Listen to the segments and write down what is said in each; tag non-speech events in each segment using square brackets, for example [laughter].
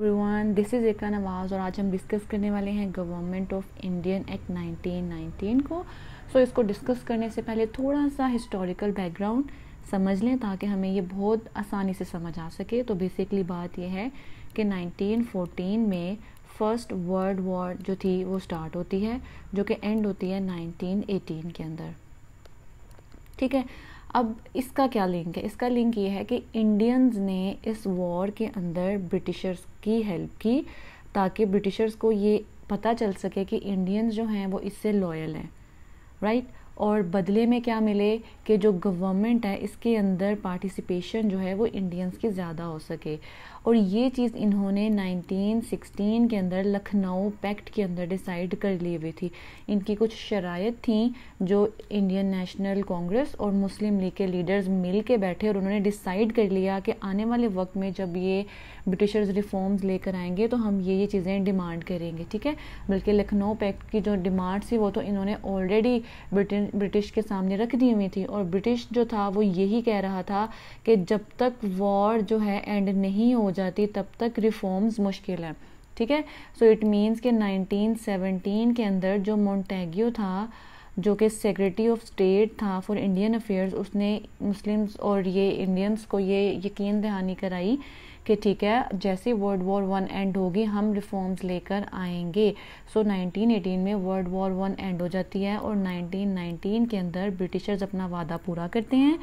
Everyone this is एक नवाज़ और आज हम डिस्कस करने वाले हैं गवर्नमेंट ऑफ इंडियन एक्ट 1919 को सो so, इसको डिस्कस करने से पहले थोड़ा सा हिस्टोरिकल बैकग्राउंड समझ लें ताकि हमें ये बहुत आसानी से समझ आ सके तो बेसिकली बात यह है कि 1914 में फर्स्ट वर्ल्ड वॉर जो थी वो स्टार्ट होती है जो कि एंड होती है 1918 के अंदर ठीक है अब इसका क्या लिंक है इसका लिंक ये है कि इंडियंस ने इस वॉर के अंदर ब्रिटिशर्स की हेल्प की ताकि ब्रिटिशर्स को ये पता चल सके कि इंडियंस जो हैं वो इससे लॉयल हैं राइट और बदले में क्या मिले कि जो गवर्नमेंट है इसके अंदर पार्टिसिपेशन जो है वो इंडियंस की ज़्यादा हो सके और ये चीज़ इन्होंने 1916 के अंदर लखनऊ पैक्ट के अंदर डिसाइड कर ली हुई थी इनकी कुछ शराय थी जो इंडियन नेशनल कांग्रेस और मुस्लिम लीग के लीडर्स मिल के बैठे और उन्होंने डिसाइड कर लिया कि आने वाले वक्त में जब ये ब्रिटिशर्स रिफॉर्म्स लेकर आएंगे तो हम ये ये चीज़ें डिमांड करेंगे ठीक है बल्कि लखनऊ पैक्ट की जो डिमांड थी वो तो इन्होंने ऑलरेडी ब्रिटेन ब्रिटिश के सामने रख दी हुई थी और ब्रिटिश जो था वो यही कह रहा था कि जब तक वॉर जो है एंड नहीं हो जाती तब तक रिफॉर्म्स मुश्किल है ठीक है सो इट मीन्स के 1917 के अंदर जो मोन्टेगियो था जो कि सेक्रेटरी ऑफ स्टेट था फॉर इंडियन अफेयर्स उसने मुस्लिम्स और ये इंडियंस को ये यकीन दहानी कराई कि ठीक है जैसे वर्ल्ड वॉर वन एंड होगी हम रिफॉर्म्स लेकर आएंगे सो so, 1918 में वर्ल्ड वॉर वन एंड हो जाती है और 1919 के अंदर ब्रिटिशर्स अपना वादा पूरा करते हैं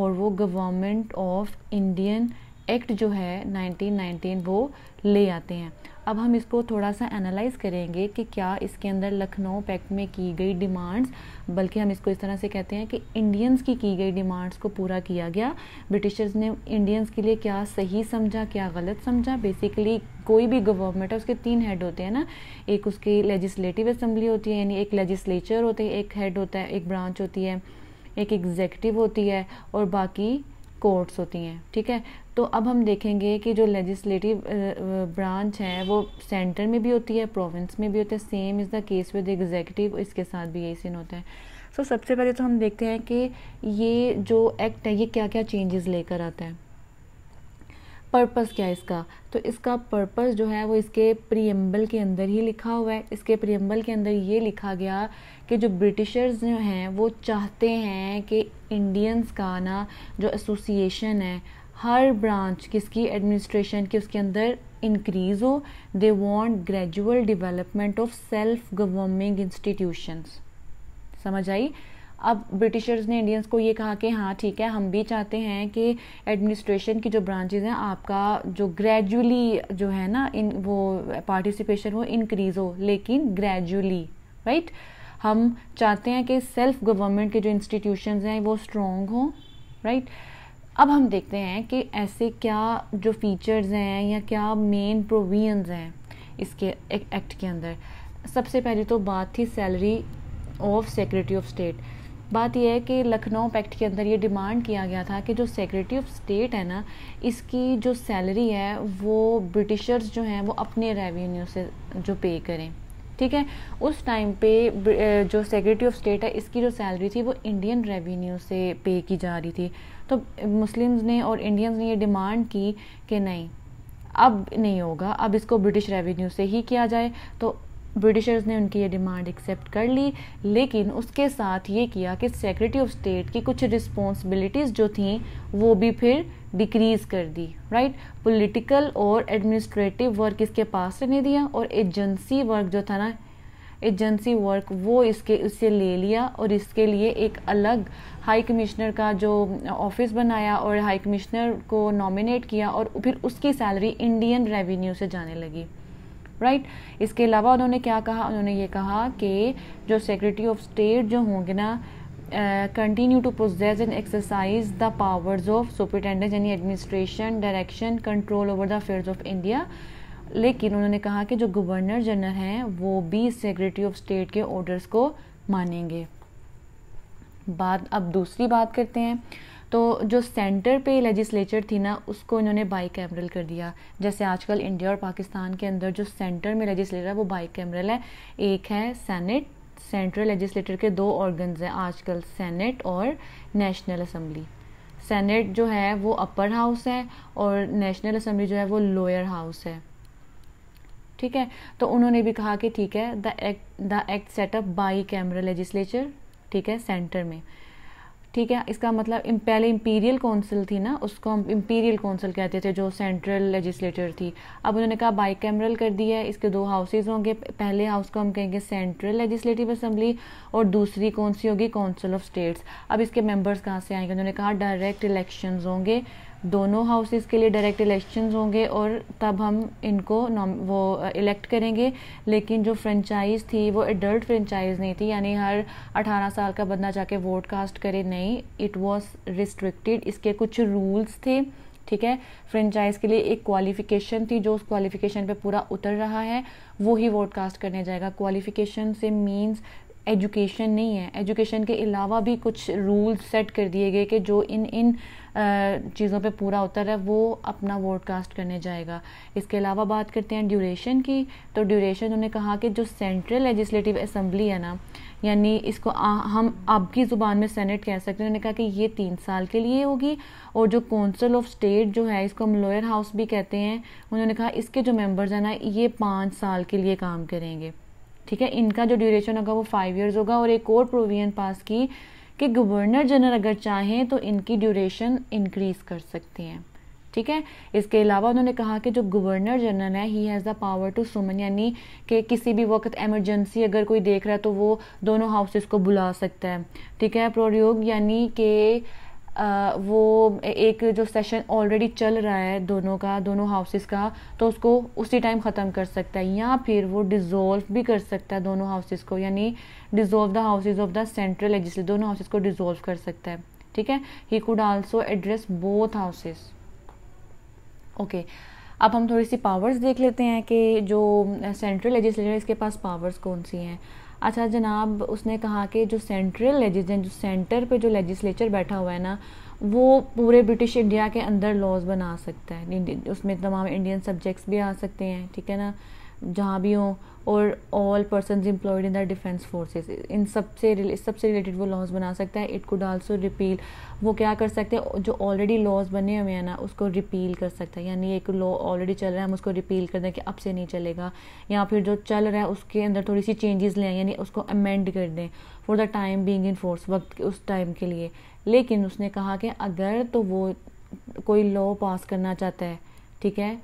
और वो गवर्नमेंट ऑफ इंडियन एक्ट जो है 1919 वो ले आते हैं अब हम इसको थोड़ा सा एनालाइज करेंगे कि क्या इसके अंदर लखनऊ पैक्ट में की गई डिमांड्स बल्कि हम इसको इस तरह से कहते हैं कि इंडियंस की की गई डिमांड्स को पूरा किया गया ब्रिटिशर्स ने इंडियंस के लिए क्या सही समझा क्या गलत समझा बेसिकली कोई भी गवर्नमेंट है उसके तीन हेड होते हैं ना एक उसकी लेजिस्लेटिव असम्बली होती है यानी एक लेजिस्लेचर होते हैं एक हेड होता है एक ब्रांच होती है एक एग्जेक्टिव होती है और बाकी कोर्ट्स होती हैं ठीक है तो अब हम देखेंगे कि जो लेजिस्लेटिव ब्रांच है वो सेंटर में भी होती है प्रोविंस में भी होता है same is the case with executive इसके साथ भी यही सीन होता है सो so, सबसे पहले तो हम देखते हैं कि ये जो एक्ट है ये क्या क्या चेंजेस लेकर आता है पर्पस क्या है इसका तो इसका पर्पस जो है वो इसके प्रियम्बल के अंदर ही लिखा हुआ है इसके प्रियम्बल के अंदर ये लिखा गया कि जो ब्रिटिशर्स जो हैं वो चाहते हैं कि इंडियंस का ना जो एसोसिएशन है हर ब्रांच किसकी एडमिनिस्ट्रेशन की उसके अंदर इंक्रीज़ हो they want gradual development of self governing institutions समझ आई अब ब्रिटिशर्स ने इंडियंस को ये कहा कि हाँ ठीक है हम भी चाहते हैं कि एडमिनिस्ट्रेशन की जो ब्रांचेज हैं आपका जो ग्रेजुअली जो है ना इन वो पार्टिसिपेशन वो इंक्रीज़ हो लेकिन ग्रेजुअली राइट right? हम चाहते हैं कि सेल्फ गवर्नमेंट के जो इंस्टीट्यूशंस हैं वो स्ट्रॉन्ग हों राइट right? अब हम देखते हैं कि ऐसे क्या जो फीचर्स हैं या क्या मेन प्रोविजंस हैं इसके एक्ट के अंदर सबसे पहले तो बात थी salary of secretary of state बात यह है कि लखनऊ पैक्ट के अंदर ये डिमांड किया गया था कि जो सेक्रेटरी ऑफ स्टेट है ना इसकी जो सैलरी है वो ब्रिटिशर्स जो हैं वो अपने रेवेन्यू से जो पे करें ठीक है उस टाइम पे जो सेक्रेटरी ऑफ स्टेट है इसकी जो सैलरी थी वो इंडियन रेवेन्यू से पे की जा रही थी तो मुस्लिम्स ने और इंडियंस ने ये डिमांड की कि नहीं अब नहीं होगा अब इसको ब्रिटिश रेवेन्यू से ही किया जाए तो ब्रिटिशर्स ने उनकी ये डिमांड एक्सेप्ट कर ली लेकिन उसके साथ ये किया कि सेक्रेटरी ऑफ स्टेट की कुछ रिस्पॉन्सिबिलिटीज़ जो थी वो भी फिर डिक्रीज़ कर दी राइट पॉलिटिकल और एडमिनिस्ट्रेटिव वर्क इसके पास रहने दिया और एजेंसी वर्क जो था ना एजेंसी वर्क वो इसके इससे ले लिया और इसके लिए एक अलग हाई कमिश्नर का जो ऑफिस बनाया और हाई कमिश्नर को नॉमिनेट किया और फिर उसकी सैलरी इंडियन रेवेन्यू से जाने लगी राइट इसके अलावा उन्होंने क्या कहा उन्होंने ये कहा कि जो सेक्रेटरी ऑफ स्टेट जो होंगे ना continue to possess and exercise the powers of superintendence यानी administration direction control over the affairs of India लेकिन उन्होंने कहा कि जो गवर्नर जनरल हैं वो भी सेक्रेटरी ऑफ स्टेट के ऑर्डर्स को मानेंगे बात अब दूसरी बात करते हैं तो जो सेंटर पे लेजिस्लेचर थी ना उसको इन्होंने बाई कैमरल कर दिया जैसे आजकल इंडिया और पाकिस्तान के अंदर जो सेंटर में लेजिस्लेटर है वो बाई कैमरल है एक है सेनेट सेंट्रल लेजिस्लेटर के दो ऑर्गन हैं आजकल सेनेट और नेशनल असम्बली सेनेट जो है वो अपर हाउस है और नेशनल असम्बली जो है वो लोअर हाउस है ठीक है तो उन्होंने भी कहा कि ठीक है the act the act set up bicameral legislature ठीक है सेंटर में ठीक है इसका मतलब पहले इम्पीरियल काउंसिल थी ना उसको हम इम्पीरियल काउंसिल कहते थे जो सेंट्रल लेजिस्लेटर थी अब उन्होंने कहा कैमरल कर दिया है इसके दो हाउसेज होंगे पहले हाउस को हम कहेंगे सेंट्रल लेजिस्लेटिव असम्बली और दूसरी कौन सी होगी काउंसिल ऑफ स्टेट्स अब इसके मेंबर्स कहाँ से आएंगे उन्होंने कहा डायरेक्ट इलेक्शन होंगे दोनों हाउसेस के लिए डायरेक्ट इलेक्शंस होंगे और तब हम इनको वो इलेक्ट uh, करेंगे लेकिन जो फ्रेंचाइज थी वो एडल्ट फ्रेंचाइज नहीं थी यानी हर 18 साल का बंदा जाके वोट कास्ट करे नहीं इट वाज रिस्ट्रिक्टेड इसके कुछ रूल्स थे ठीक है फ्रेंचाइज के लिए एक क्वालिफिकेशन थी जो उस क्वालिफिकेशन पे पूरा उतर रहा है वो ही वोट कास्ट करने जाएगा क्वालिफिकेशन से मींस एजुकेशन नहीं है एजुकेशन के अलावा भी कुछ रूल्स सेट कर दिए गए कि जो इन इन चीज़ों पे पूरा उतर है वो अपना वोट कास्ट करने जाएगा इसके अलावा बात करते हैं ड्यूरेशन की तो ड्यूरेशन उन्होंने कहा कि जो सेंट्रल लेजिस्लेटिव असम्बली है ना यानी इसको आ, हम अब की ज़ुबान में सेनेट कह सकते हैं उन्होंने कहा कि ये तीन साल के लिए होगी और जो काउंसिल ऑफ स्टेट जो है इसको हम लोअर हाउस भी कहते हैं उन्होंने कहा इसके जो मेम्बर्स हैं ना ये पाँच साल के लिए काम करेंगे ठीक है इनका जो ड्यूरेशन होगा वो फाइव ईयर्स होगा और एक और प्रोविजन पास की कि गवर्नर जनरल अगर चाहें तो इनकी ड्यूरेशन इंक्रीज कर सकते हैं ठीक है इसके अलावा उन्होंने कहा कि जो गवर्नर जनरल है he has the power to summon यानी कि किसी भी वक्त एमरजेंसी अगर कोई देख रहा है तो वो दोनों हाउसेस को बुला सकता है ठीक है प्रोयोग यानी कि वो एक जो सेशन ऑलरेडी चल रहा है दोनों का दोनों हाउसेस का तो उसको उसी टाइम ख़त्म कर सकता है या फिर वो डिज़ोल्व भी कर सकता है दोनों हाउसेस को यानी dissolve the houses of the central legislative दोनों हाउसेज को डिज़ोल्व कर सकता है ठीक है he could also address both houses okay अब हम थोड़ी सी पावर्स देख लेते हैं कि जो सेंट्रल लेजिस्लेटर इसके पास पावर्स कौन सी हैं अच्छा जनाब उसने कहा कि जो सेंट्रल लेजिस्लेशन जो सेंटर पे जो लेजिस्लेचर बैठा हुआ है ना वो पूरे ब्रिटिश इंडिया के अंदर लॉज बना सकता है उसमें तमाम इंडियन सब्जेक्ट्स भी आ सकते हैं ठीक है ना जहाँ भी हों और all person employed in the defence forces इन सबसे इस सबसे रिलेटेड वो लॉज बना सकता है इट कुड आल्सो रिपील वो क्या कर सकते हैं जो ऑलरेडी लॉज बने हुए हैं ना उसको रिपील कर सकता है यानी एक लॉ ऑलरेडी चल रहा है हम उसको रिपील कर दें कि अब से नहीं चलेगा या फिर जो चल रहा है उसके अंदर थोड़ी सी चेंजेस लें यानी उसको अमेंड कर दें for the time being in force वक्त उस टाइम के लिए लेकिन उसने कहा कि अगर तो वो कोई लॉ पास करना चाहता है ठीक है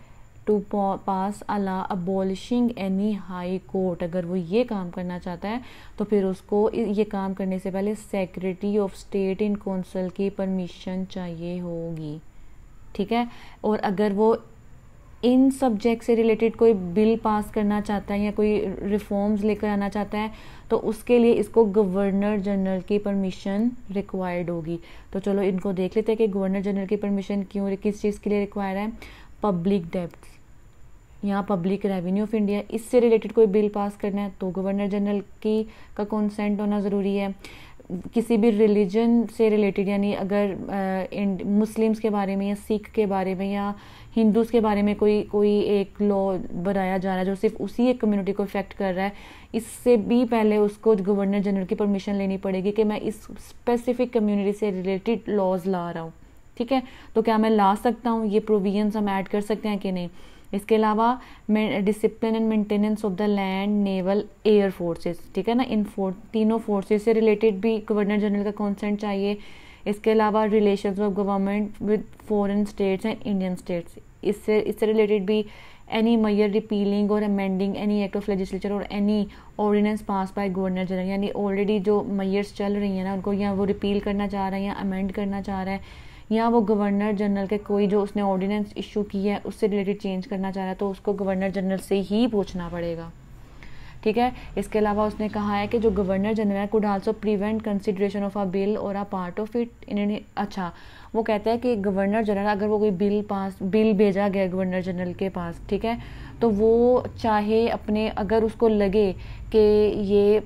टू पास अला अबॉलिशिंग एनी हाई कोर्ट अगर वो ये काम करना चाहता है तो फिर उसको ये काम करने से पहले secretary of state in council की परमिशन चाहिए होगी ठीक है और अगर वो इन सब्जेक्ट से रिलेटेड कोई बिल पास करना चाहता है या कोई रिफॉर्म्स लेकर आना चाहता है तो उसके लिए इसको गवर्नर जनरल की परमिशन रिक्वायर्ड होगी तो चलो इनको देख लेते हैं कि गवर्नर जनरल की परमिशन क्यों किस चीज़ के लिए रिक्वायर है पब्लिक डेप्थ या पब्लिक रेवेन्यू ऑफ इंडिया इससे रिलेटेड कोई बिल पास करना है तो गवर्नर जनरल की का कंसेंट होना ज़रूरी है किसी भी रिलीजन से रिलेटेड यानी अगर मुस्लिम्स के बारे में या सिख के बारे में या हिंदूज़ के बारे में कोई कोई एक लॉ बनाया जा रहा है जो सिर्फ उसी एक कम्युनिटी को इफेक्ट कर रहा है इससे भी पहले उसको गवर्नर जनरल की परमिशन लेनी पड़ेगी कि मैं इस स्पेसिफिक कम्युनिटी से रिलेटेड लॉज ला रहा हूँ ठीक है तो क्या मैं ला सकता हूँ ये प्रोविजन्स हम ऐड कर सकते हैं कि नहीं इसके अलावा discipline and maintenance of the land naval air forces ठीक है ना इन फोर तीनों फोर्सेस से रिलेटेड भी गवर्नर जनरल का कॉन्सेंट चाहिए इसके अलावा relation of government with foreign states and Indian states इससे इससे रिलेटेड भी एनी मैयर रिपीलिंग और amending any act of legislature और any ordinance pass by governor general यानी ऑलरेडी जो मैयर्स चल रही हैं ना उनको या वो रिपील करना चाह रहे हैं या अमेंड करना चाह रहे हैं या वो गवर्नर जनरल के कोई जो उसने ऑर्डिनेंस इशू की है उससे रिलेटेड चेंज करना चाह रहा है तो उसको गवर्नर जनरल से ही पूछना पड़ेगा ठीक है इसके अलावा उसने कहा है कि जो गवर्नर जनरल है could also prevent consideration of a bill और a part of it in अच्छा वो कहता है कि गवर्नर जनरल अगर वो कोई बिल पास बिल भेजा गया गवर्नर जनरल के पास ठीक है तो वो चाहे अपने अगर उसको लगे कि ये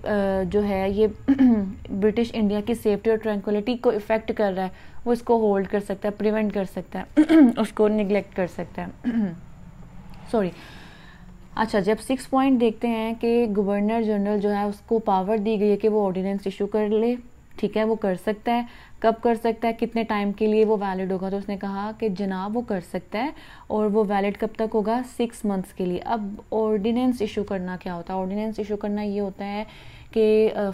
जो है ये [clears throat] ब्रिटिश इंडिया की सेफ्टी और ट्रैंकुलिटी को इफ़ेक्ट कर रहा है वो इसको होल्ड कर सकता है प्रिवेंट कर सकता है [clears throat] उसको निगलेक्ट कर सकता है [clears throat] सॉरी अच्छा जब सिक्स पॉइंट देखते हैं कि गवर्नर जनरल जो है उसको पावर दी गई है कि वो ऑर्डिनेंस इशू कर ले ठीक है वो कर सकता है कब कर सकता है कितने टाइम के लिए वो वैलिड होगा तो उसने कहा कि जनाब वो कर सकता है और वो वैलिड कब तक होगा सिक्स मंथ्स के लिए अब ऑर्डिनेंस इशू करना क्या होता है ऑर्डिनेंस इशू करना ये होता है कि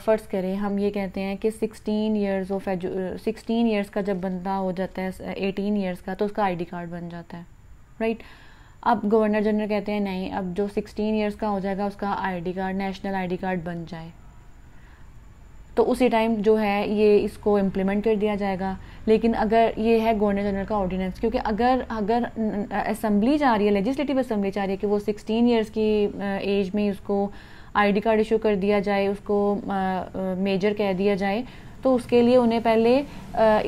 फ़र्ज़ करें हम ये कहते हैं कि sixteen years of age sixteen years का जब बंदा हो जाता है एटीन ईयर्स का तो उसका आईडी कार्ड बन जाता है राइट अब गवर्नर जनरल कहते हैं नहीं अब जो सिक्सटीन ईयर्स का हो जाएगा उसका ID card national ID card बन जाए तो उसी टाइम जो है ये इसको इम्प्लीमेंट कर दिया जाएगा लेकिन अगर ये है गवर्नर जनरल का ऑर्डिनेंस क्योंकि अगर अगर असम्बली जा रही है लेजिस्लेटिव असम्बली जा रही है कि वो सिक्सटीन ईयर्स की एज में उसको आईडी कार्ड इशू कर दिया जाए उसको मेजर कह दिया जाए तो उसके लिए उन्हें पहले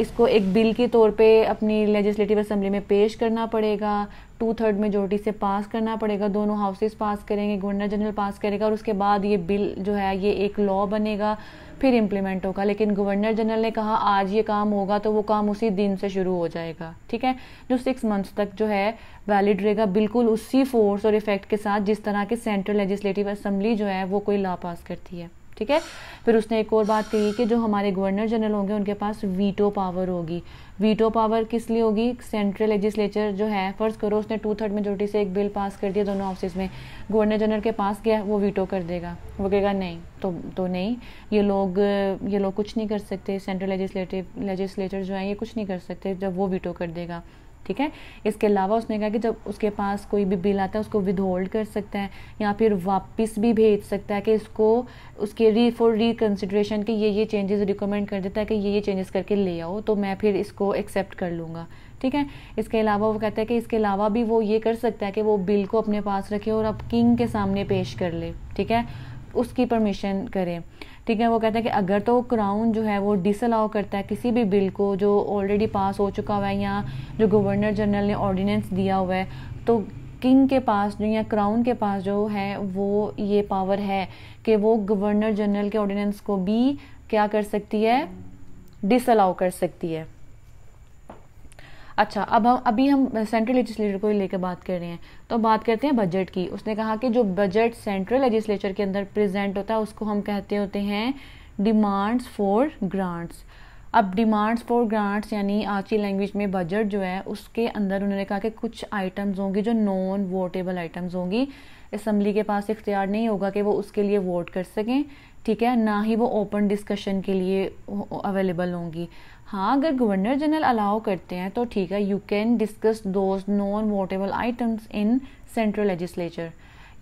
इसको एक बिल के तौर पे अपनी लेजिस्लेटिव असम्बली में पेश करना पड़ेगा टू थर्ड मेजोरिटी से पास करना पड़ेगा दोनों हाउसेस पास करेंगे गवर्नर जनरल पास करेगा और उसके बाद ये बिल जो है ये एक लॉ बनेगा फिर इम्प्लीमेंट होगा लेकिन गवर्नर जनरल ने कहा आज ये काम होगा तो वो काम उसी दिन से शुरू हो जाएगा ठीक है जो सिक्स मंथ्स तक जो है वैलिड रहेगा बिल्कुल उसी फोर्स और इफेक्ट के साथ जिस तरह के सेंट्रल लेजिस्लेटिव असम्बली जो है वो कोई लॉ पास करती है ठीक है फिर उसने एक और बात कही कि जो हमारे गवर्नर जनरल होंगे उनके पास वीटो पावर होगी वीटो पावर किस लिए होगी सेंट्रल लेजिस्लेचर जो है फर्ज करो उसने टू थर्ड मेजोरिटी से एक बिल पास कर दिया दोनों ऑफिस में गवर्नर जनरल के पास गया वो वीटो कर देगा वो कहेगा नहीं तो तो नहीं ये लोग ये लोग कुछ नहीं कर सकते सेंट्रल लेजिस्लेटिव लेजिस्लेचर जो है ये कुछ नहीं कर सकते जब वो वीटो कर देगा ठीक है इसके अलावा उसने कहा कि जब उसके पास कोई भी बिल आता है उसको विदहोल्ड कर सकता है या फिर वापस भी भेज सकता है कि इसको उसके री फॉर रिकन्सिड्रेशन के ये ये चेंजेस रिकमेंड कर देता है कि ये ये चेंजेस करके ले आओ तो मैं फिर इसको एक्सेप्ट कर लूँगा ठीक है इसके अलावा वो कहता है कि इसके अलावा भी वो ये कर सकता है कि वो बिल को अपने पास रखे और अब किंग के सामने पेश कर ले ठीक है उसकी परमिशन करें ठीक है वो कहते हैं कि अगर तो क्राउन जो है वो डिसअलाउ करता है किसी भी बिल को जो ऑलरेडी पास हो चुका हुआ है या जो गवर्नर जनरल ने ऑर्डिनेंस दिया हुआ है तो किंग के पास जो या क्राउन के पास जो है वो ये पावर है कि वो गवर्नर जनरल के ऑर्डिनेंस को भी क्या कर सकती है डिसअलाउ कर सकती है अच्छा अब हम अभी हम सेंट्रल लेजिस्लेचर को लेकर बात कर रहे हैं तो बात करते हैं बजट की उसने कहा कि जो बजट सेंट्रल लेजिस्लेचर के अंदर प्रेजेंट होता है उसको हम कहते होते हैं डिमांड्स फॉर ग्रांट्स अब डिमांड्स फॉर ग्रांट्स यानी आज की लैंग्वेज में बजट जो है उसके अंदर उन्होंने कहा कि कुछ आइटम्स होंगी जो नॉन वोटेबल आइटम्स होंगी असम्बली के पास इख्तियार नहीं होगा कि वो उसके लिए वोट कर सकें ठीक है ना ही वो ओपन डिस्कशन के लिए अवेलेबल होंगी हाँ अगर गवर्नर जनरल अलाउ करते हैं तो ठीक है you can discuss those non votable items in central legislature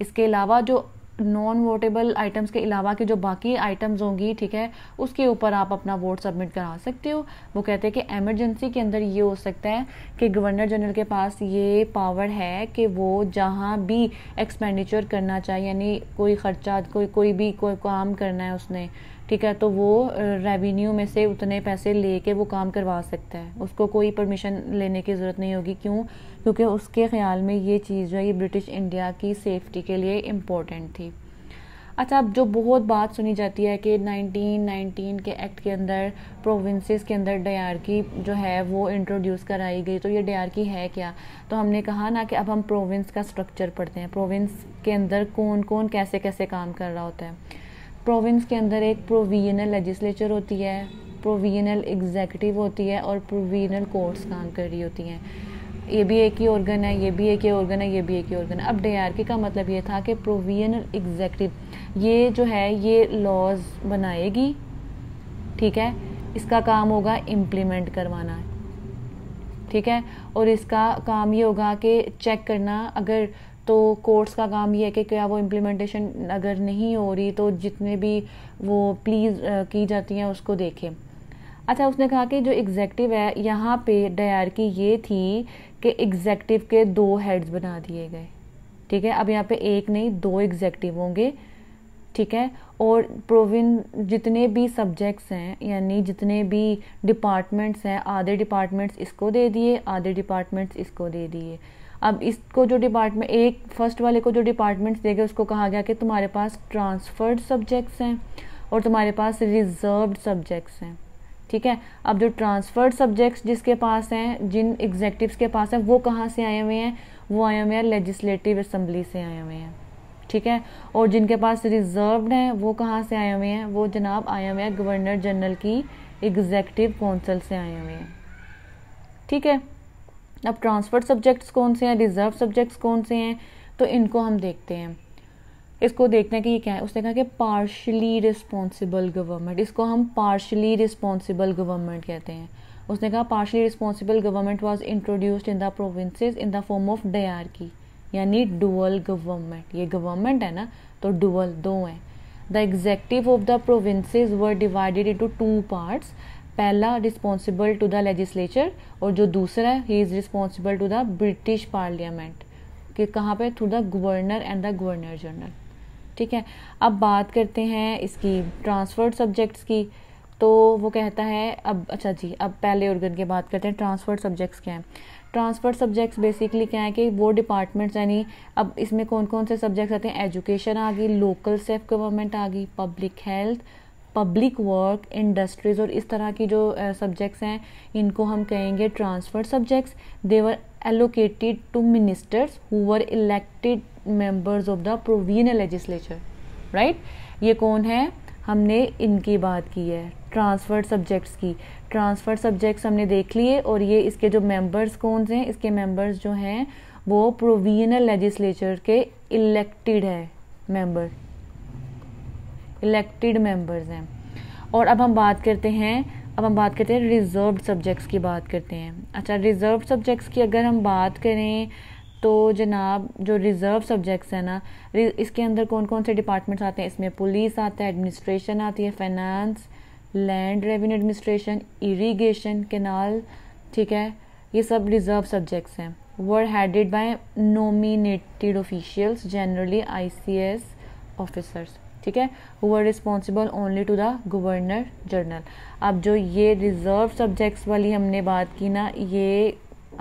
इसके अलावा जो नॉन वोटेबल आइटम्स के अलावा के जो बाकी आइटम्स होंगी ठीक है उसके ऊपर आप अपना वोट सबमिट करा सकते हो वो कहते हैं कि एमरजेंसी के अंदर ये हो सकता है कि गवर्नर जनरल के पास ये पावर है कि वो जहाँ भी एक्सपेंडिचर करना चाहे यानी कोई खर्चा कोई कोई भी कोई काम करना है उसने ठीक है तो वो रेवेन्यू में से उतने पैसे ले वो काम करवा सकता है उसको कोई परमिशन लेने की ज़रूरत नहीं होगी क्यों क्योंकि उसके ख्याल में ये चीज़ जो है ये ब्रिटिश इंडिया की सेफ्टी के लिए इम्पोर्टेंट थी अच्छा अब जो बहुत बात सुनी जाती है कि 1919 के एक्ट के अंदर प्रोविंसेस के अंदर की जो है वो इंट्रोड्यूस कराई गई तो ये डयारकी है क्या तो हमने कहा ना कि अब हम प्रोविंस का स्ट्रक्चर पढ़ते हैं प्रोविंस के अंदर कौन कौन कैसे कैसे काम कर रहा होता है प्रोविंस के अंदर एक प्रोविजनल लेजिस्लेचर होती है प्रोविजनल एग्जेक्टिव होती है और प्रोविजनल कोर्ट्स काम कर रही होती हैं ये भी एक ही ऑर्गन है ये भी एक ही ऑर्गन है ये भी एक ही ऑर्गन है अब डे का मतलब ये था कि प्रोविजनल एग्जेक्टिव ये जो है ये लॉज बनाएगी ठीक है इसका काम होगा इम्प्लीमेंट करवाना ठीक है और इसका काम ये होगा कि चेक करना अगर तो कोर्ट्स का काम ये है कि क्या वो इम्प्लीमेंटेशन अगर नहीं हो रही तो जितने भी वो प्लीज़ की जाती हैं उसको देखें अच्छा उसने कहा कि जो एग्जेक्टिव है यहाँ पे डायर की ये थी कि एग्जेक्टिव के दो हेड्स बना दिए गए ठीक है अब यहाँ पे एक नहीं दो एग्जेक्टिव होंगे ठीक है और प्रोविन जितने भी सब्जेक्ट्स हैं यानी जितने भी डिपार्टमेंट्स हैं आधे डिपार्टमेंट्स इसको दे दिए आधे डिपार्टमेंट्स इसको दे दिए अब इसको जो डिपार्टमेंट एक फर्स्ट वाले को जो डिपार्टमेंट्स गए उसको कहा गया कि तुम्हारे पास ट्रांसफर्ड सब्जेक्ट्स हैं और तुम्हारे पास रिजर्व्ड सब्जेक्ट्स हैं ठीक है अब जो ट्रांसफर्ड सब्जेक्ट्स जिसके पास हैं जिन एग्जेक्टिव्स के पास हैं वो कहाँ से आए हुए हैं वो आए हुए हैं लेजिस्लेटिव असम्बली से आए हुए हैं ठीक है और जिनके पास रिजर्व्ड हैं वो कहाँ से आए हुए हैं वो जनाब आए हुए हैं गवर्नर जनरल की एग्जेक्टिव काउंसिल से आए हुए हैं ठीक है अब ट्रांसफर्ड सब्जेक्ट्स कौन से हैं रिजर्व सब्जेक्ट्स कौन से हैं तो इनको हम देखते हैं इसको देखते हैं कि ये क्या है उसने कहा कि पार्शली रिस्पॉन्सिबल गवर्नमेंट इसको हम पार्शली रिस्पॉन्सिबल गवर्नमेंट कहते हैं उसने कहा partially responsible government was introduced in the provinces in the form of dyarchy यानी डुअल गवर्नमेंट ये गवर्नमेंट है ना तो डुअल दो हैं the executive of the provinces were divided into two parts पहला रिस्पॉन्सिबल टू द लेजिस्लेचर और जो दूसरा है he is responsible to the British parliament कि कहाँ पे through the governor and the governor general ठीक है अब बात करते हैं इसकी ट्रांसफर्ड सब्जेक्ट्स की तो वो कहता है अब अच्छा जी अब पहले ऑर्गन की बात करते हैं ट्रांसफर्ड सब्जेक्ट्स क्या हैं ट्रांसफर्ड सब्जेक्ट्स बेसिकली क्या है कि वो डिपार्टमेंट्स यानी अब इसमें कौन कौन से सब्जेक्ट्स आते हैं एजुकेशन आ गई लोकल सेल्फ गवर्नमेंट आ गई public health public work industries और इस तरह की जो सब्जेक्ट्स हैं इनको हम कहेंगे transfer subjects they were allocated to ministers who were elected members of the provincial legislature right ये कौन है हमने इनकी बात की है ट्रांसफर्ड सब्जेक्ट्स की ट्रांसफर्ड सब्जेक्ट्स हमने देख लिए और ये इसके जो मेंबर्स कौन से हैं इसके मेंबर्स जो हैं वो प्रोवीनल लेजिस्लेचर के इलेक्टेड है मेंबर इलेक्टेड मेंबर्स हैं और अब हम बात करते हैं अब हम बात करते हैं रिज़र्व सब्जेक्ट्स की बात करते हैं अच्छा रिज़र्व सब्जेक्ट्स की अगर हम बात करें तो जनाब जो रिज़र्व सब्जेक्ट्स हैं ना इसके अंदर कौन कौन से डिपार्टमेंट्स आते हैं इसमें पुलिस आता है एडमिनिस्ट्रेशन आती है finance land revenue administration irrigation canal ठीक है ये सब रिज़र्व सब्जेक्ट्स हैं were headed by nominated officials generally ICS officers ठीक है are responsible only to the governor general अब जो ये रिज़र्व सब्जेक्ट्स वाली हमने बात की ना ये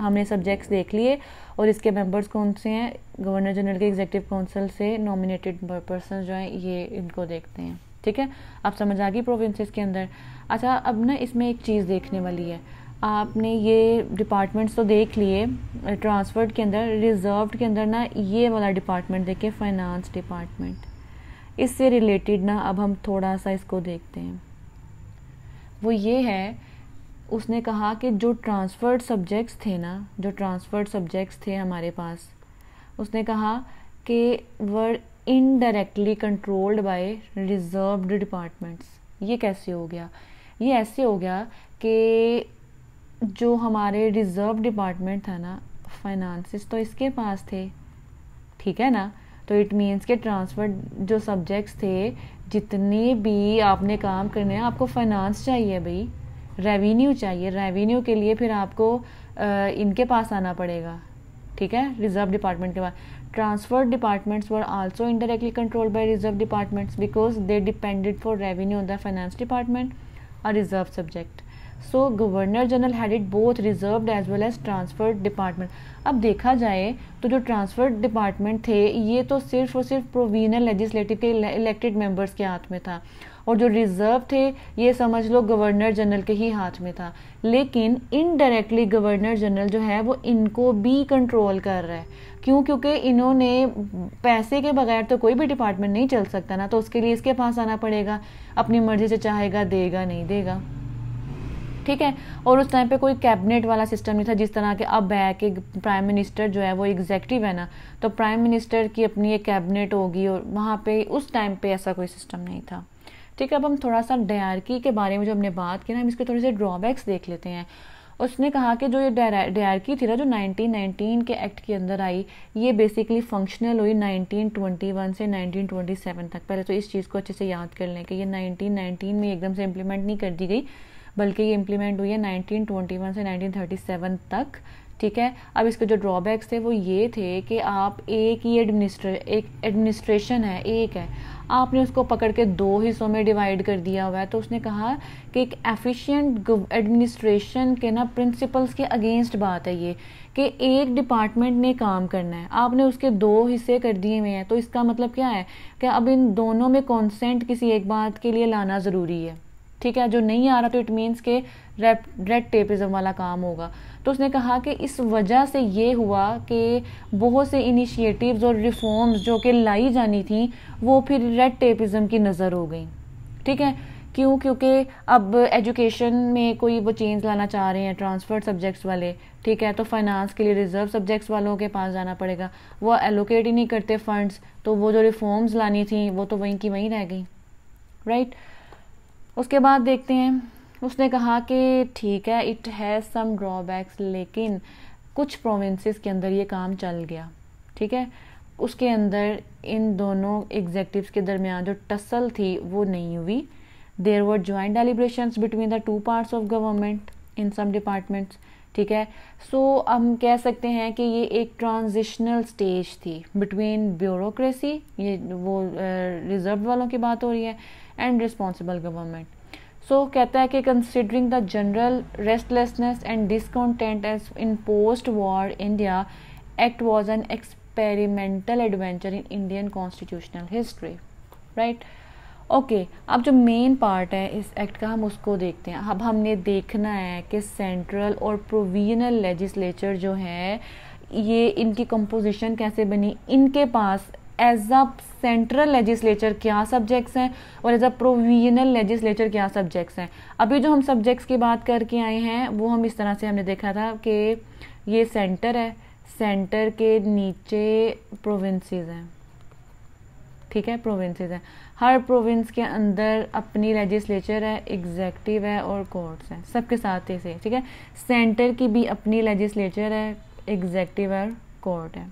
हमने सब्जेक्ट्स देख लिए और इसके मेंबर्स कौन से हैं गवर्नर जनरल के एग्जेक्टिव काउंसिल से नॉमिनेटेड पर्सन जो हैं ये इनको देखते हैं ठीक है अब समझ आ गई प्रोविंसेस के अंदर अच्छा अब ना इसमें एक चीज़ देखने वाली है आपने ये डिपार्टमेंट्स तो देख लिए ट्रांसफर्ड के अंदर रिज़र्व के अंदर ना ये वाला डिपार्टमेंट देखिए फाइनेंस डिपार्टमेंट इससे रिलेटेड ना अब हम थोड़ा सा इसको देखते हैं वो ये है उसने कहा कि जो ट्रांसफर्ड सब्जेक्ट्स थे ना जो ट्रांसफर्ड सब्जेक्ट्स थे हमारे पास उसने कहा कि were indirectly controlled by reserved departments ये कैसे हो गया ये ऐसे हो गया कि जो हमारे रिजर्व डिपार्टमेंट था ना फाइनेंसिस तो इसके पास थे ठीक है ना तो इट मीन्स के ट्रांसफ़र जो सब्जेक्ट्स थे जितने भी आपने काम करने हैं आपको फाइनेंस चाहिए भाई रेवेन्यू चाहिए रेवेन्यू के लिए फिर आपको आ, इनके पास आना पड़ेगा ठीक है रिजर्व डिपार्टमेंट के पास transfer departments were also indirectly control by reserve departments because they depended for revenue on the finance department और reserve subject so governor general had it both reserve as well as transfer department अब देखा जाए तो जो transfer department थे ये तो सिर्फ और सिर्फ प्रोविनल लेजिस्लेटिव के इलेक्टेड मेंबर्स के हाथ में था और जो रिजर्व थे ये समझ लो गवर्नर जनरल के ही हाथ में था लेकिन इनडायरेक्टली गवर्नर जनरल जो है वो इनको भी कंट्रोल कर रहा है क्यों क्योंकि इन्होंने पैसे के बगैर तो कोई भी डिपार्टमेंट नहीं चल सकता ना तो उसके लिए इसके पास आना पड़ेगा अपनी मर्जी से चाहेगा देगा नहीं देगा ठीक है और उस टाइम पे कोई कैबिनेट वाला सिस्टम नहीं था जिस तरह के अब है कि प्राइम मिनिस्टर जो है वो एग्जैक्टिव है ना तो प्राइम मिनिस्टर की अपनी एक कैबिनेट होगी और वहाँ पे उस टाइम पे ऐसा कोई सिस्टम नहीं था ठीक है अब हम थोड़ा सा डायरकी के बारे में जो हमने बात की ना हम इसके थोड़े से ड्रॉबैक्स देख लेते हैं उसने कहा कि जो ये डायरकी थी ना जो 1919 के एक्ट के अंदर आई ये बेसिकली फंक्शनल हुई 1921 से 1927 तक पहले तो इस चीज़ को अच्छे से याद कर लें कि ये 1919 में एकदम से इम्प्लीमेंट नहीं कर दी गई बल्कि ये इम्प्लीमेंट हुई है 1921 से 1937 तक ठीक है अब इसके जो ड्रॉबैक्स थे वो ये थे कि आप एक ही एडमिनिस्ट्रे एक एडमिनिस्ट्रेशन है एक है आपने उसको पकड़ के दो हिस्सों में डिवाइड कर दिया हुआ है तो उसने कहा कि एक एफिशिएंट एडमिनिस्ट्रेशन के ना प्रिंसिपल्स के अगेंस्ट बात है ये कि एक डिपार्टमेंट ने काम करना है आपने उसके दो हिस्से कर दिए हुए हैं तो इसका मतलब क्या है कि अब इन दोनों में कॉन्सेंट किसी एक बात के लिए लाना ज़रूरी है ठीक है जो नहीं आ रहा तो इट मीन्स के रेड रेड टेपिज्म वाला काम होगा तो उसने कहा कि इस वजह से ये हुआ कि बहुत से इनिशिएटिव्स और रिफॉर्म्स जो कि लाई जानी थी वो फिर रेड टेपिज्म की नज़र हो गई ठीक है क्यों क्योंकि अब एजुकेशन में कोई वो चेंज लाना चाह रहे हैं ट्रांसफर्ड सब्जेक्ट्स वाले ठीक है तो फाइनेंस के लिए रिजर्व सब्जेक्ट्स वालों के पास जाना पड़ेगा वो एलोकेट ही नहीं करते फंड्स तो वो जो रिफॉर्म्स लानी थी वो तो वहीं की वहीं रह गई राइट right? उसके बाद देखते हैं उसने कहा कि ठीक है इट हैज़ सम ड्रॉबैक्स लेकिन कुछ प्रोविंसेस के अंदर ये काम चल गया ठीक है उसके अंदर इन दोनों एग्जेक्टिव के दरमियान जो टसल थी वो नहीं हुई there were joint deliberation between the two parts of government in some departments ठीक है सो so, हम कह सकते हैं कि ये एक ट्रांजिशनल स्टेज थी बिटवीन ब्यूरोक्रेसी ये वो रिजर्व वालों की बात हो रही है एंड रिस्पॉन्सिबल गवर्नमेंट सो कहता है कि considering the general restlessness and discontent as in post war India act was an experimental adventure in Indian constitutional history right okay okay, अब जो मेन पार्ट है इस एक्ट का हम उसको देखते हैं अब हमने देखना है कि सेंट्रल और प्रोविजनल लेजिस्लेचर जो है ये इनकी कंपोजिशन कैसे बनी इनके पास एज अ सेंट्रल लेजिस्लेचर क्या सब्जेक्ट्स हैं और एज अ प्रोविजनल लेजिस्लेचर क्या सब्जेक्ट्स हैं अभी जो हम सब्जेक्ट्स की बात करके आए हैं वो हम इस तरह से हमने देखा था कि ये सेंटर है सेंटर के नीचे प्रोविंसेस हैं ठीक है प्रोविंसेस हैं हर प्रोविंस के अंदर अपनी लेजिस्लेचर है एग्जेक्टिव है और कोर्ट्स हैं सबके साथ ही से ठीक है सेंटर की भी अपनी लेजिस्लेचर है एग्जेक्टिव और कोर्ट है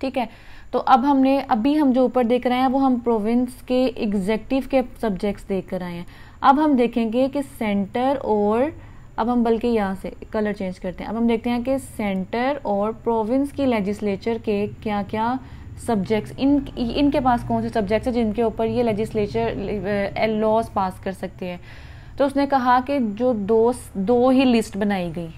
ठीक है तो अब हमने अभी हम जो ऊपर देख रहे हैं वो हम प्रोविंस के एग्जेक्टिव के सब्जेक्ट्स देख कर आए हैं अब हम देखेंगे कि सेंटर और अब हम बल्कि यहाँ से कलर चेंज करते हैं अब हम देखते हैं कि सेंटर और प्रोविंस की लेजिस्लेचर के क्या क्या सब्जेक्ट्स इन इनके पास कौन से सब्जेक्ट्स हैं जिनके ऊपर ये लेजिस्लेचर लॉज पास कर सकती है तो उसने कहा कि जो दो दो ही लिस्ट बनाई गई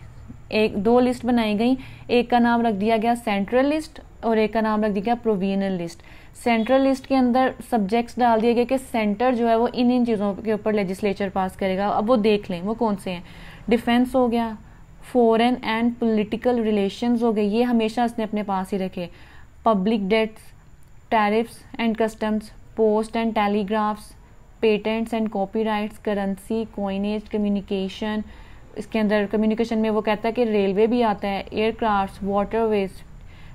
एक दो लिस्ट बनाई गई एक का नाम रख दिया गया सेंट्रल लिस्ट और एक का नाम रख दिया गया प्रोविजनल लिस्ट सेंट्रल लिस्ट के अंदर सब्जेक्ट्स डाल दिए गए कि सेंटर जो है वो इन इन चीज़ों के ऊपर लेजिस्लेचर पास करेगा अब वो देख लें वो कौन से हैं डिफेंस हो गया फॉरेन एंड पॉलिटिकल रिलेशंस हो गए ये हमेशा इसने अपने पास ही रखे public debts tariffs and customs post and telegraphs patents and rights currency coinage communication इसके अंदर कम्युनिकेशन में वो कहता है कि रेलवे भी आता है एयरक्राफ्ट वाटरवेज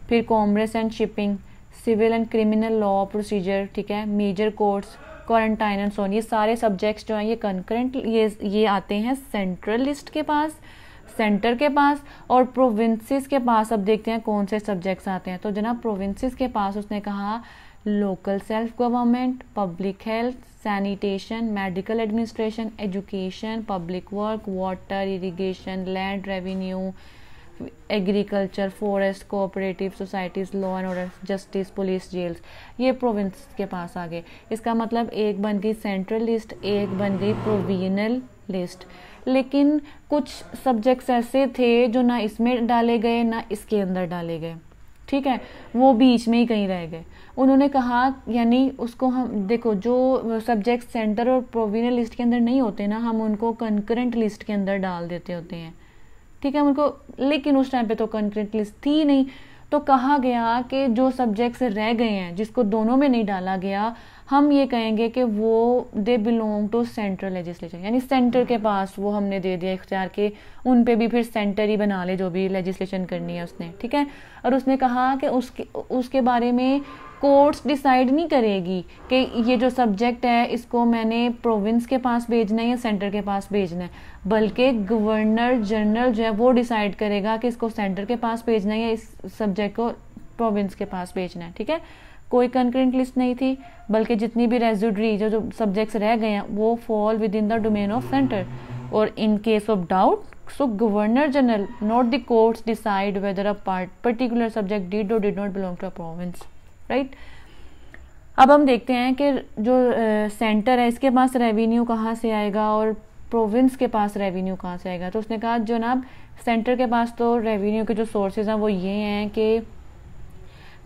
फिर commerce and shipping civil and criminal law procedure ठीक है major courts quarantine and so on ये सारे सब्जेक्ट्स जो हैं ये कंकरेंट ये ये आते हैं सेंट्रल लिस्ट के पास सेंटर के पास और प्रोविंसेस के पास अब देखते हैं कौन से सब्जेक्ट्स आते हैं तो जना प्रोविंसेस के पास उसने कहा local self government public health sanitation medical administration education public work water irrigation land revenue agriculture forest cooperative societies law and order justice police jails ये प्रोविंस के पास आ गए इसका मतलब एक बन गई सेंट्रल लिस्ट एक बन गई प्रोविजनल लिस्ट लेकिन कुछ सब्जेक्ट्स ऐसे थे जो ना इसमें डाले गए ना इसके अंदर डाले गए ठीक है वो बीच में ही कहीं रह गए उन्होंने कहा यानी उसको हम देखो जो सब्जेक्ट सेंटर और प्रोविनल लिस्ट के अंदर नहीं होते ना हम उनको कंकरेंट लिस्ट के अंदर डाल देते होते हैं ठीक है उनको लेकिन उस टाइम पे तो कंटेंट लिस्ट थी नहीं तो कहा गया कि जो सब्जेक्ट्स रह गए हैं जिसको दोनों में नहीं डाला गया हम ये कहेंगे कि वो they belong to central legislature यानी सेंटर के पास वो हमने दे दिया इख्तियार के उन पे भी फिर सेंटर ही बना ले जो भी लेजिस्लेशन करनी है उसने ठीक है और उसने कहा कि उसके उसके बारे में कोर्ट्स डिसाइड नहीं करेगी कि ये जो सब्जेक्ट है इसको मैंने प्रोविंस के पास भेजना है या सेंटर के पास भेजना है बल्कि गवर्नर जनरल जो है वो डिसाइड करेगा कि इसको सेंटर के पास भेजना है या इस सब्जेक्ट को प्रोविंस के पास भेजना है ठीक है कोई कंक्रेंट लिस्ट नहीं थी बल्कि जितनी भी रेजुडरी जो जो सब्जेक्ट्स रह गए हैं वो fall within the domain of centre और in case of doubt so governor general not the courts decide whether a part particular subject did और did not belong to a province right अब हम देखते हैं कि जो centre है इसके पास रेवेन्यू कहाँ से आएगा और प्रोविंस के पास रेवेन्यू कहाँ से आएगा तो उसने कहा जनाब सेंटर के पास तो रेवेन्यू के जो सोर्सेज हैं वो ये हैं कि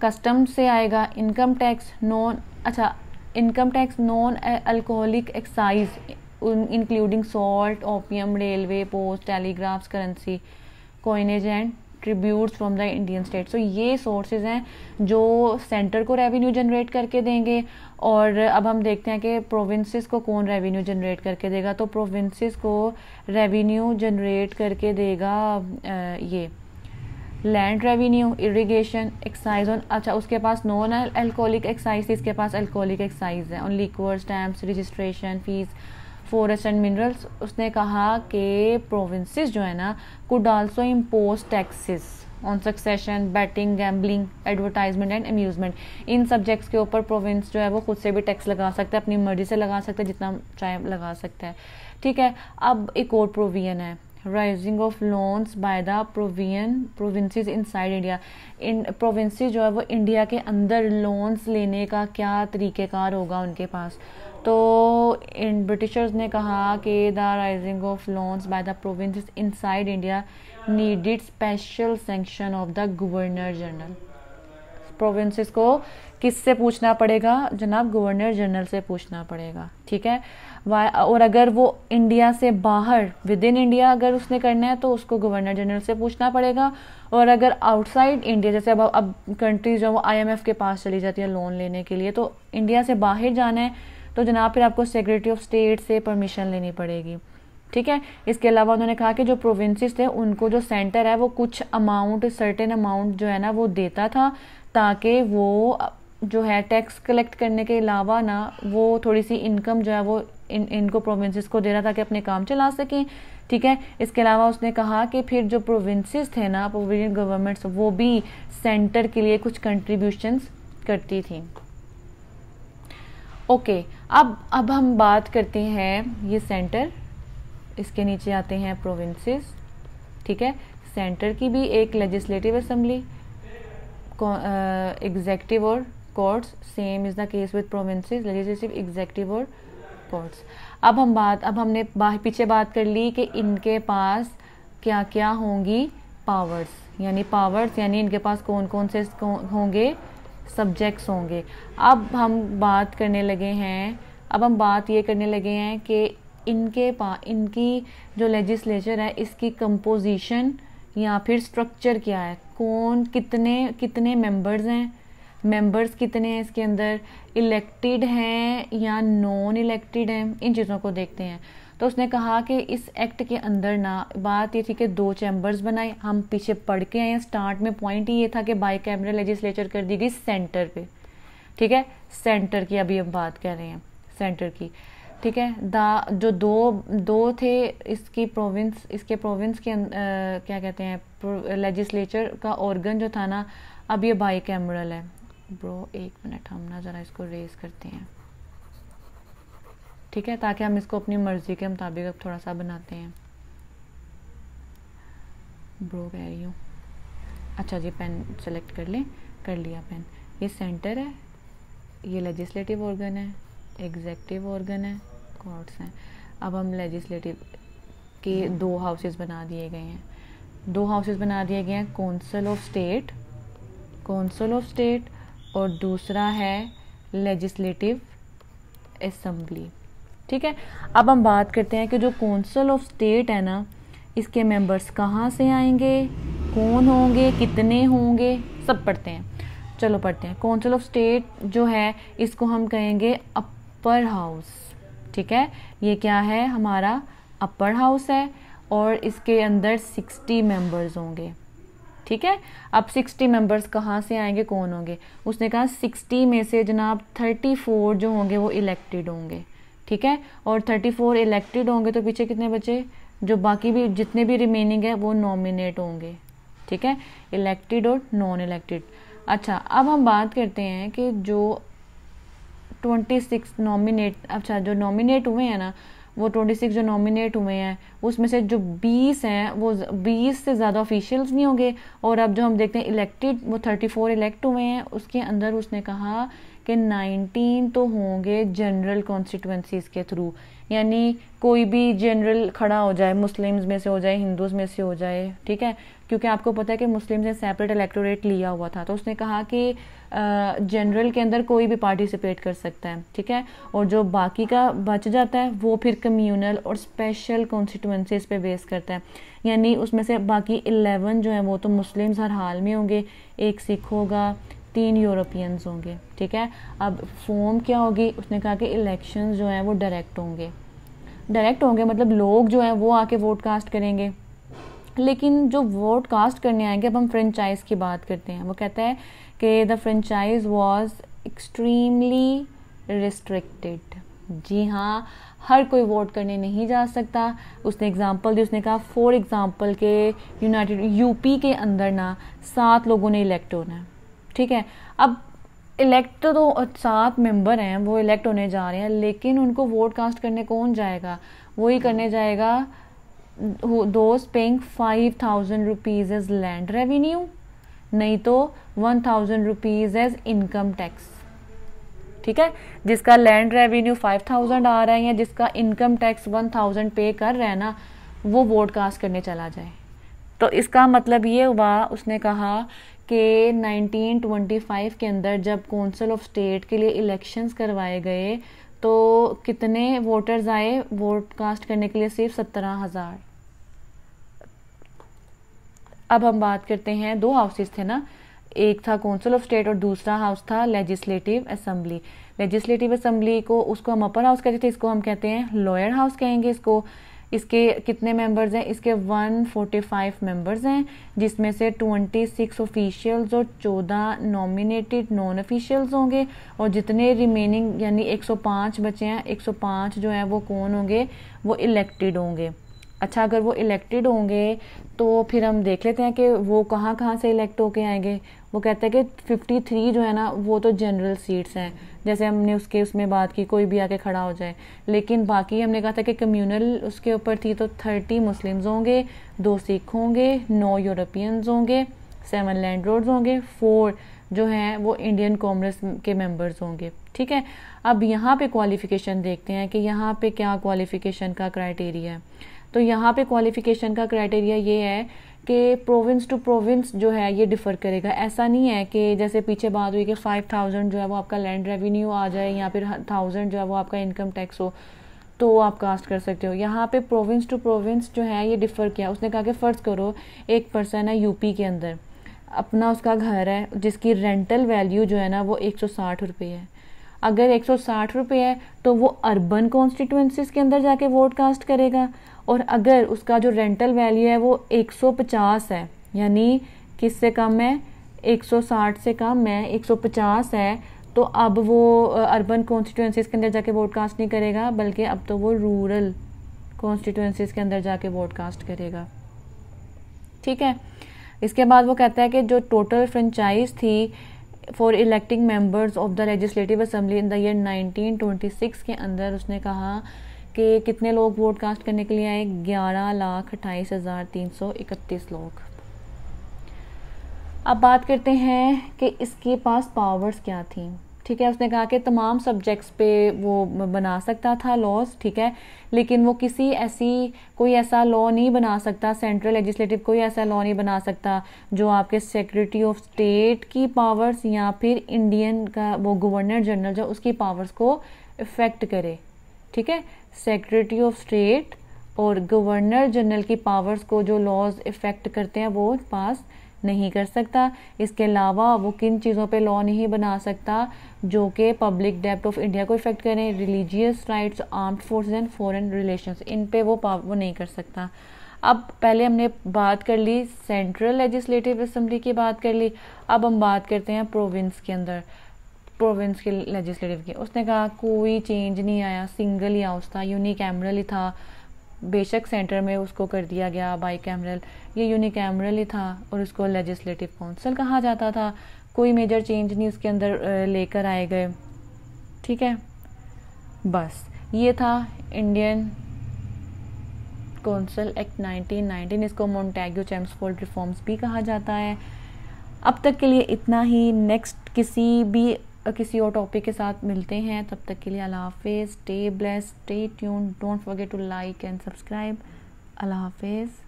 कस्टम से आएगा इनकम टैक्स नॉन अच्छा income tax non alcoholic excise including salt opium railway post telegraphs currency coinage and tributes from the Indian state so ये सोर्सेज हैं जो सेंटर को रेवेन्यू जनरेट करके देंगे और अब हम देखते हैं कि प्रोविंसेस को कौन रेवेन्यू जनरेट करके देगा तो प्रोविंसेस को रेवेन्यू जनरेट करके देगा ये land revenue irrigation excise on अच्छा उसके पास नॉन अल्कोहलिक एक्साइज इसके पास अल्कोहलिक एक्साइज है on liquor stamp registration fees forest and minerals उसने कहा कि प्रोविंसेस जो है ना could also impose taxes on succession betting gambling advertisement and amusement इन सब्जेक्ट्स के ऊपर प्रोविंस जो है वो खुद से भी टैक्स लगा सकता है अपनी मर्जी से लगा सकता है जितना चाहे लगा सकता है ठीक है अब एक और प्रोविजन है raising of loans by the province province inside India in provinces जो है वो इंडिया के अंदर लोन्स लेने का क्या तरीक़ेकार होगा उनके पास तो इन ब्रिटिशर्स ने कहा कि the raising of loans by the province inside India needed special sanction of the governor general provinces को किससे पूछना पड़ेगा जनाब गवर्नर जनरल से पूछना पड़ेगा ठीक है और अगर वो इंडिया से बाहर विद इन इंडिया अगर उसने करना है तो उसको गवर्नर जनरल से पूछना पड़ेगा और अगर आउटसाइड इंडिया जैसे अब अब कंट्रीज जो वो आईएमएफ के पास चली जाती है लोन लेने के लिए तो इंडिया से बाहर जाना है तो जनाब फिर आपको सेक्रेटरी ऑफ स्टेट से परमिशन लेनी पड़ेगी ठीक है इसके अलावा उन्होंने कहा कि जो प्रोविंसेस थे उनको जो सेंटर है वो कुछ अमाउंट सर्टेन अमाउंट जो है ना वो देता था ताकि वो जो है टैक्स कलेक्ट करने के अलावा ना वो थोड़ी सी इनकम जो है वो इन इनको प्रोविंसेस को दे रहा था कि अपने काम चला सकें ठीक है इसके अलावा उसने कहा कि फिर जो प्रोविंसेस थे ना प्रोविजन गवर्नमेंट्स वो भी सेंटर के लिए कुछ कंट्रीब्यूशंस करती थी ओके okay, अब अब हम बात करते हैं ये सेंटर इसके नीचे आते हैं प्रोविंसेस ठीक है सेंटर की भी एक लेजिस्लेटिव असम्बली एग्जेक्टिव और courts same is the case with provinces legislative executive और कोर्ट्स अब हम बात अब हमने पीछे बात कर ली कि इनके पास क्या क्या होंगी पावर्स यानी पावर्स यानी इनके पास कौन कौन से होंगे सब्जेक्ट्स होंगे अब हम बात करने लगे हैं अब हम बात ये करने लगे हैं कि इनके पा इनकी जो लेजिस्लेचर है इसकी कंपोजिशन या फिर स्ट्रक्चर क्या है कौन कितने कितने मेंबर्स हैं मेंबर्स कितने हैं इसके अंदर इलेक्टेड हैं या नॉन इलेक्टेड हैं इन चीज़ों को देखते हैं तो उसने कहा कि इस एक्ट के अंदर ना बात ये थी कि दो चैम्बर्स बनाए हम पीछे पढ़ के आए हैं स्टार्ट में पॉइंट ही ये था कि बाई कैमरा लेजिस्लेचर कर दी गई सेंटर पे ठीक है सेंटर की अभी हम बात कर रहे हैं सेंटर की ठीक है दा जो दो दो थे इसकी प्रोविंस इसके प्रोविंस के आ, अं, क्या कहते हैं लेजिस्लेचर का ऑर्गन जो था ना अब ये बाई कैमरल है ब्रो एक मिनट हम ना ज़रा इसको रेस करते हैं ठीक है ताकि हम इसको अपनी मर्ज़ी के मुताबिक अब थोड़ा सा बनाते हैं ब्रो कह रही हूँ अच्छा जी पेन सेलेक्ट कर लें कर लिया पेन ये सेंटर है ये लेजिस्लेटिव ऑर्गन है एग्जेक्टिव ऑर्गन है कोर्ट्स हैं अब हम लेजिस्लेटिव के दो हाउसेस बना दिए गए हैं दो हाउसेस बना दिए गए हैं council of state council of state और दूसरा है लेजिस्लेटिव असम्बली ठीक है अब हम बात करते हैं कि जो कौंसल ऑफ स्टेट है ना इसके मेंबर्स कहाँ से आएंगे कौन होंगे कितने होंगे सब पढ़ते हैं चलो पढ़ते हैं कौंसल ऑफ स्टेट जो है इसको हम कहेंगे अपर हाउस ठीक है ये क्या है हमारा अपर हाउस है और इसके अंदर सिक्सटी मेंबर्स होंगे ठीक है अब सिक्सटी मेंबर्स कहाँ से आएंगे कौन होंगे उसने कहा सिक्सटी में से जनाब थर्टी फोर जो होंगे वो इलेक्टेड होंगे ठीक है और थर्टी फोर इलेक्टेड होंगे तो पीछे कितने बचे जो बाकी भी जितने भी रिमेनिंग है वो नॉमिनेट होंगे ठीक है इलेक्टेड और नॉन इलेक्टेड अच्छा अब हम बात करते हैं कि जो ट्वेंटी सिक्स नॉमिनेट अच्छा जो नॉमिनेट हुए हैं ना वो ट्वेंटी सिक्स जो नॉमिनेट हुए हैं उसमें से जो बीस हैं वो बीस से ज़्यादा ऑफिशियल्स नहीं होंगे और अब जो हम देखते हैं इलेक्टेड वो थर्टी फोर इलेक्ट हुए हैं उसके अंदर उसने कहा कि 19 तो होंगे जनरल कॉन्स्टिट्यूंसीज के थ्रू यानी कोई भी जनरल खड़ा हो जाए मुस्लिम्स में से हो जाए हिंदूज में से हो जाए ठीक है क्योंकि आपको पता है कि मुस्लिम्स ने सेपरेट इलेक्टोरेट लिया हुआ था तो उसने कहा कि जनरल के अंदर कोई भी पार्टिसिपेट कर सकता है ठीक है और जो बाकी का बच जाता है वो फिर कम्यूनल और स्पेशल कॉन्स्टिट्यूंसीज पे बेस करता है यानी उसमें से बाकी इलेवन जो है वो तो मुस्लिम्स हर हाल में होंगे एक सिख होगा तीन यूरोपियंस होंगे ठीक है अब फॉर्म क्या होगी उसने कहा कि इलेक्शन जो हैं वो डायरेक्ट होंगे डायरेक्ट होंगे मतलब लोग जो हैं वो आके वोट कास्ट करेंगे लेकिन जो वोट कास्ट करने आएंगे अब हम फ्रेंचाइज की बात करते हैं वो कहता है कि the franchise was extremely restricted जी हाँ हर कोई वोट करने नहीं जा सकता उसने एग्ज़ाम्पल दी उसने कहा फॉर एग्ज़ाम्पल के यूनाइटेड यूपी के अंदर ना सात लोगों ने इलेक्ट होना है ठीक है अब इलेक्ट तो, तो सात मेंबर हैं वो इलेक्ट होने जा रहे हैं लेकिन उनको वोट कास्ट करने कौन जाएगा वही करने जाएगा those paying five thousand rupees as land revenue नहीं तो one thousand rupees as income tax ठीक है जिसका लैंड रेवेन्यू फाइव थाउजेंड आ रहा है या जिसका इनकम टैक्स वन थाउजेंड पे कर रहा है ना वो वोट कास्ट करने चला जाए तो इसका मतलब ये हुआ उसने कहा के 1925 के अंदर जब काउंसिल ऑफ स्टेट के लिए इलेक्शंस करवाए गए तो कितने वोटर्स आए वोट कास्ट करने के लिए सिर्फ सत्रह हज़ार अब हम बात करते हैं दो हाउसेस थे ना एक था काउंसिल ऑफ स्टेट और दूसरा हाउस था लेजिस्लेटिव असम्बली लेजिस्लेटिव असम्बली को उसको हम अपर हाउस कहते थे इसको हम कहते हैं लोअर हाउस कहेंगे इसको इसके कितने मेंबर्स हैं इसके 145 मेंबर्स हैं जिसमें से 26 ऑफिशियल्स और 14 नॉमिनेटेड नॉन ऑफिशियल्स होंगे और जितने रिमेनिंग यानी 105 बचे हैं 105 जो हैं वो कौन होंगे वो इलेक्टेड होंगे अच्छा अगर वो इलेक्टेड होंगे तो फिर हम देख लेते हैं कि वो कहाँ कहाँ से इलेक्ट होके आएंगे वो कहते हैं कि 53 जो है ना वो तो जनरल सीट्स हैं जैसे हमने उसके उसमें बात की कोई भी आके खड़ा हो जाए लेकिन बाकी हमने कहा था कि कम्यूनल उसके ऊपर थी तो 30 मुस्लिम्स होंगे दो सिख होंगे नौ यूरोपियंस होंगे सेवन लैंड रोड होंगे फोर जो हैं वो इंडियन कांग्रेस के मेंबर्स होंगे ठीक है अब यहाँ पे क्वालिफिकेशन देखते हैं कि यहाँ पे क्या क्वालिफिकेशन का क्राइटेरिया है तो यहाँ पे क्वालिफिकेशन का क्राइटेरिया ये है कि प्रोविंस टू प्रोविंस जो है ये डिफ़र करेगा ऐसा नहीं है कि जैसे पीछे बात हुई कि फ़ाइव थाउजेंड जो है वो आपका लैंड रेवेन्यू आ जाए या फिर थाउजेंड जो है वो आपका इनकम टैक्स हो तो आप कास्ट कर सकते हो यहाँ पे प्रोविंस टू प्रोविंस जो है ये डिफ़र किया उसने कहा कि फ़र्ज़ करो एक पर्सन है यूपी के अंदर अपना उसका घर है जिसकी रेंटल वैल्यू जो है ना वो एक सौ साठ रुपये है अगर एक सौ है तो वो अर्बन कॉन्स्टिट्यूंसीज के अंदर जाके वोट कास्ट करेगा और अगर उसका जो रेंटल वैल्यू है वो 150 है यानी किससे कम है 160 से कम है 150 है तो अब वो अर्बन कॉन्स्टिट्यूंसीज के अंदर जाके वोट कास्ट नहीं करेगा बल्कि अब तो वो रूरल कॉन्स्टिट्यूंसीज के अंदर जाके वोट कास्ट करेगा ठीक है इसके बाद वो कहता है कि जो टोटल फ्रेंचाइज थी for electing members of the legislative assembly in the year 1926 के अंदर उसने कहा कि कितने लोग वोट कास्ट करने के लिए आए ग्यारह लाख अट्ठाईस हज़ार तीन सौ इकतीस लोग अब बात करते हैं कि इसके पास पावर्स क्या थी ठीक है उसने कहा कि तमाम सब्जेक्ट्स पे वो बना सकता था लॉज ठीक है लेकिन वो किसी ऐसी कोई ऐसा लॉ नहीं बना सकता सेंट्रल लेजिस्लेटिव कोई ऐसा लॉ नहीं बना सकता जो आपके सेक्रेटरी ऑफ स्टेट की पावर्स या फिर इंडियन का वो गवर्नर जनरल जो उसकी पावर्स को इफ़ेक्ट करे ठीक है सेक्रेटरी ऑफ स्टेट और गवर्नर जनरल की पावर्स को जो लॉज इफ़ेक्ट करते हैं वो पास नहीं कर सकता इसके अलावा वो किन चीज़ों पे लॉ नहीं बना सकता जो कि पब्लिक डेप्ट ऑफ इंडिया को इफेक्ट करें religious rights armed force and foreign relations इन पे वो वो नहीं कर सकता अब पहले हमने बात कर ली सेंट्रल लेजिस्लेटिव असम्बली की बात कर ली अब हम बात करते हैं प्रोविंस के अंदर प्रोविंस के लेजिस्लेटिव की उसने कहा कोई चेंज नहीं आया सिंगल ही हाउस था यूनिक एमरल ही था बेशक सेंटर में उसको कर दिया गया बाई कैमरल ये यूनिकैमरल ही था और उसको लेजिस्लेटिव काउंसिल कहा जाता था कोई मेजर चेंज नहीं उसके अंदर लेकर आए गए ठीक है बस ये था इंडियन कौंसल एक्ट 1919 इसको मोन्टैगो चैम्सफोल्ड रिफॉर्म्स भी कहा जाता है अब तक के लिए इतना ही नेक्स्ट किसी भी किसी और टॉपिक के साथ मिलते हैं तब तक के लिए अल्लाह हाफिज़ stay blessed stay tuned don't forget to like and subscribe अल्लाह हाफिज़